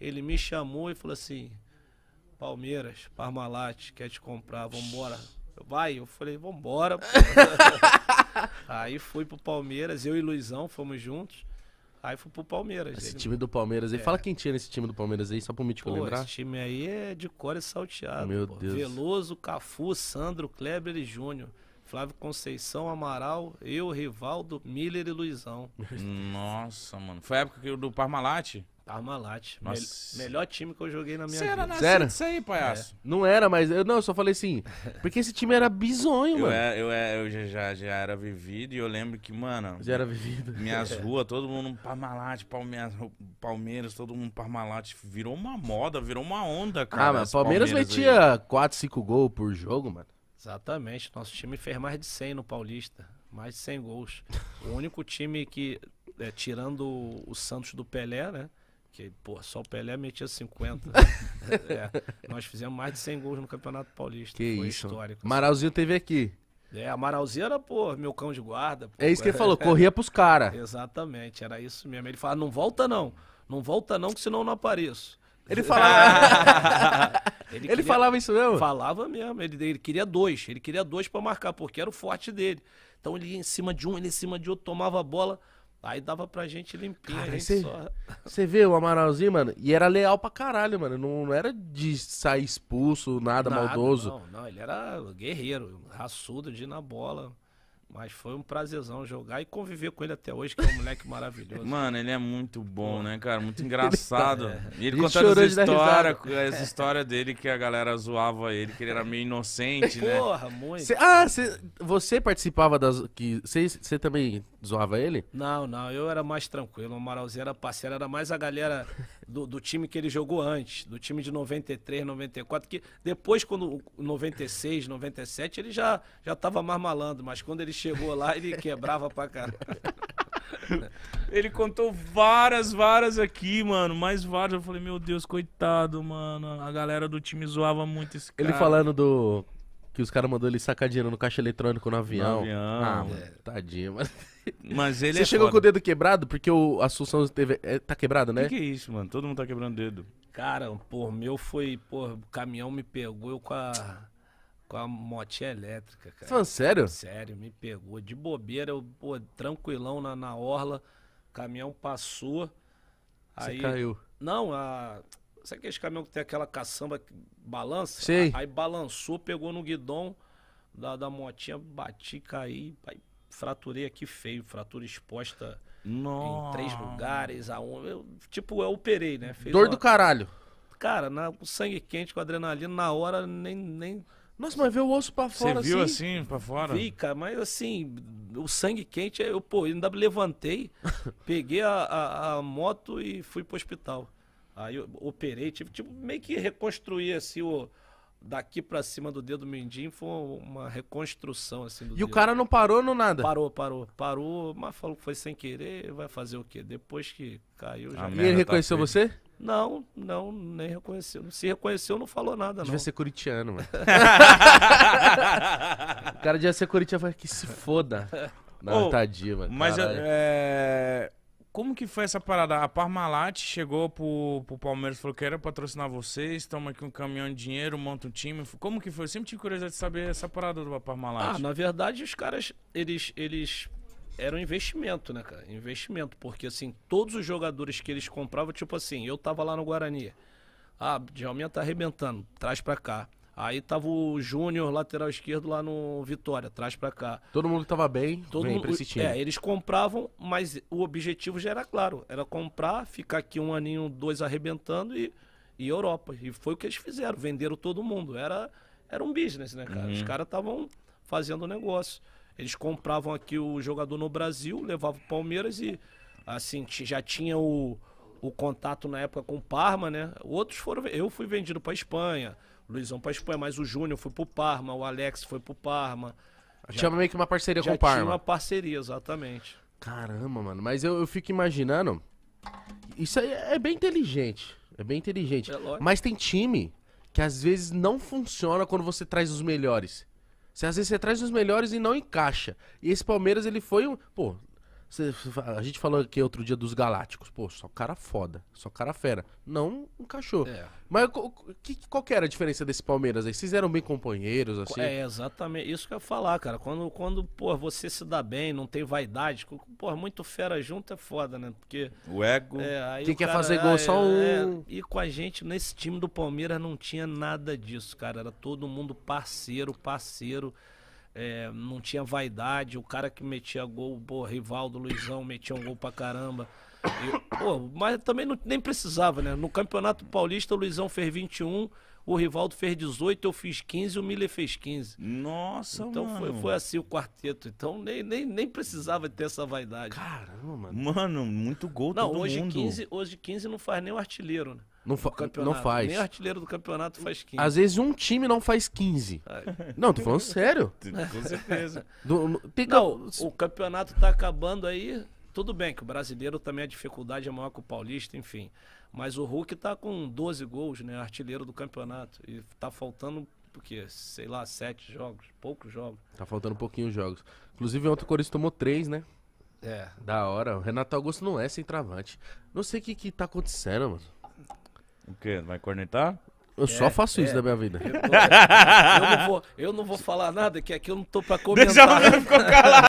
Ele me chamou e falou assim: Palmeiras, Parmalat, quer te comprar, vambora. Eu, Vai, eu falei, vambora. Aí fui pro Palmeiras, eu e Luizão fomos juntos. Aí fui pro Palmeiras. Esse time do Palmeiras aí. É. Fala quem tinha nesse time do Palmeiras aí, só pro Mítico te lembrar. esse time aí é de core salteado. Meu pô. Deus. Veloso, Cafu, Sandro, Kleber e Júnior. Flávio Conceição, Amaral, eu, Rivaldo, Miller e Luizão. Nossa, mano. Foi a época que o do Parmalat? Parmalat. Mel melhor time que eu joguei na minha Cê vida. Você era nascido aí, é. palhaço. É. Não era, mas... Eu, não, eu só falei assim... Porque esse time era bizonho, eu mano. Era, é, eu, era, é, eu já, já, era vivido e eu lembro que, mano... Já era vivido. Minhas é. ruas, todo mundo Parmalat, Palmeiras, Palmeiras, todo mundo Parmalat. Virou uma moda, virou uma onda, cara. Ah, mas Palmeiras, Palmeiras metia aí. 4, 5 gols por jogo, mano. Exatamente. Nosso time fez mais de 100 no Paulista. Mais de 100 gols. o único time que... É, tirando o Santos do Pelé, né? Que, pô, só o Pelé metia 50. é, nós fizemos mais de 100 gols no Campeonato Paulista. Que Foi isso. histórico. Assim. Marauzinho teve aqui. É, a Marauzinho era, pô, meu cão de guarda. Pô. É isso que ele falou, corria pros caras. Exatamente, era isso mesmo. Ele falava, não volta não, não volta não, que senão eu não apareço. Ele falava. ele, queria... ele, falava isso mesmo? Falava mesmo. Ele, ele queria dois. Ele queria dois para marcar, porque era o forte dele. Então ele ia em cima de um, ele em cima de outro, tomava a bola. Aí dava pra gente limpinho, Cara, gente cê, só... Você vê o Amaralzinho, mano, e era leal pra caralho, mano. Não, não era de sair expulso, nada, nada maldoso. Não, não, ele era guerreiro, raçudo de ir na bola. Mas foi um prazerzão jogar e conviver com ele até hoje, que é um moleque maravilhoso. Mano, ele é muito bom, né, cara? Muito engraçado. Tá- e ele, ele contando essa história, essa história dele que a galera zoava ele, que ele era meio inocente, né? Porra, muito. Cê, ah, cê, você participava das. que Você também zoava ele? Não, não. Eu era mais tranquilo. O Amaralzinho era parceiro, era mais a galera do, do time que ele jogou antes, do time de 93, 94, que depois, quando 96, 97, ele já, já tava mais malandro, mas quando ele chegou lá, ele quebrava pra caralho. Ele contou várias, várias aqui, mano. Mais várias. Eu falei, meu Deus, coitado, mano. A galera do time zoava muito esse cara. Ele falando do. Que os caras mandou ele sacar dinheiro no caixa eletrônico no avião. No avião. Ah, mano, é. tadinho, mas. Mas ele Você é chegou foda. com o dedo quebrado? Porque o Assunção teve. É, tá quebrado, né? Que, que é isso, mano? Todo mundo tá quebrando dedo. Cara, pô, meu foi. Pô, o caminhão me pegou eu com a com a motinha elétrica, cara. Tá sério? Sério, me pegou. De bobeira, eu, pô, tranquilão na, na orla, caminhão passou. Você aí, caiu. Não, a. Sabe aqueles caminhão que tem aquela caçamba que balança? Sei. aí balançou, pegou no guidão da, da motinha, bati, caí, aí, fraturei aqui feio, fratura exposta Nossa. em três lugares, a um. Eu, tipo, eu operei, né? Fez Dor uma... do caralho. Cara, na, sangue quente com adrenalina, na hora nem. nem nossa, mas vê o osso pra fora. Você viu assim, assim pra fora? Vi, cara, mas assim, o sangue quente, eu, pô, ainda levantei, peguei a, a, a, moto e fui pro hospital. Aí eu operei, tive tipo, meio que reconstruir assim o. Daqui pra cima do dedo mindinho foi uma reconstrução, assim. e dedo. o cara não parou no nada? Parou, parou, parou, mas falou que foi sem querer, vai fazer o quê? Depois que caiu já. E ele tá reconheceu tá você? Não, não, nem reconheceu. Se reconheceu, não falou nada, não. Devia ser curitiano, mano. o cara devia ser curitiano, falei, que se foda. Não, tadiva tadinho, mano. Mas é, como que foi essa parada? A Parmalat chegou pro, pro Palmeiras e falou que era patrocinar vocês, toma aqui um caminhão de dinheiro, monta um time. Como que foi? Eu sempre tive curiosidade de saber essa parada do Parmalat. Ah, na verdade, os caras, eles, eles era um investimento, né, cara? Investimento, porque assim, todos os jogadores que eles compravam, tipo assim, eu tava lá no Guarani. Ah, Djalminha tá arrebentando, traz pra cá. Aí tava o Júnior, lateral esquerdo, lá no Vitória, traz pra cá. Todo mundo tava bem, Todo mundo, pra esse time. É, eles compravam, mas o objetivo já era claro. Era comprar, ficar aqui um aninho, dois arrebentando e, e Europa. E foi o que eles fizeram, venderam todo mundo. Era, era um business, né, cara? Uhum. Os caras estavam fazendo negócio. Eles compravam aqui o jogador no Brasil, levavam o Palmeiras e, assim, já tinha o, o contato na época com o Parma, né? Outros foram. Eu fui vendido para Espanha, Luizão para Espanha, mas o Júnior foi pro Parma, o Alex foi pro Parma. Já, tinha meio que uma parceria com o Parma. Tinha uma parceria, exatamente. Caramba, mano. Mas eu, eu fico imaginando. Isso aí é, é bem inteligente. É bem inteligente. É mas tem time que às vezes não funciona quando você traz os melhores. Você, às vezes você traz os melhores e não encaixa. E esse Palmeiras, ele foi um. Pô, a gente falou aqui outro dia dos Galácticos. Pô, só cara foda, só cara fera. Não um É. Mas que, qual que era a diferença desse Palmeiras aí? Vocês eram bem companheiros, assim? É, exatamente. Isso que eu ia falar, cara. Quando, quando pô, você se dá bem, não tem vaidade, pô, muito fera junto é foda, né? Porque. O ego. É, Quem o quer cara, fazer gol é, só um. É, e com a gente, nesse time do Palmeiras, não tinha nada disso, cara. Era todo mundo parceiro, parceiro. É, não tinha vaidade. O cara que metia gol, pô, Rivaldo, Luizão, metia um gol pra caramba. E, pô, mas também não, nem precisava, né? No Campeonato Paulista, o Luizão fez 21, o Rivaldo fez 18, eu fiz 15, o Miller fez 15. Nossa, então, mano. Então foi, foi, assim o quarteto. Então nem, nem, nem precisava ter essa vaidade. Caramba, mano. Mano, muito gol não, todo hoje mundo. 15, hoje 15 não faz nem o artilheiro, né? Não, fa não faz. Nem o artilheiro do campeonato faz 15. Às vezes um time não faz 15. Ai. É. Não, tô falando sério. Com certeza. Do, tem... não, o campeonato tá acabando aí. Tudo bem que o brasileiro também a dificuldade é maior que o paulista, enfim. Mas o Hulk está com 12 gols, né? Artilheiro do campeonato. E está faltando, porque, sei lá, sete jogos, poucos jogos. Tá faltando pouquinhos jogos. Inclusive, ontem o Corinthians tomou três, né? É. Da hora. O Renato Augusto não é sem travante. Não sei o que, que tá acontecendo, mano. O quê? Vai cornetar? Eu é, só faço é. isso da minha vida. Eu, tô, eu, não vou, eu não vou falar nada, que aqui eu não tô pra comentar. Deixa o ficou calado.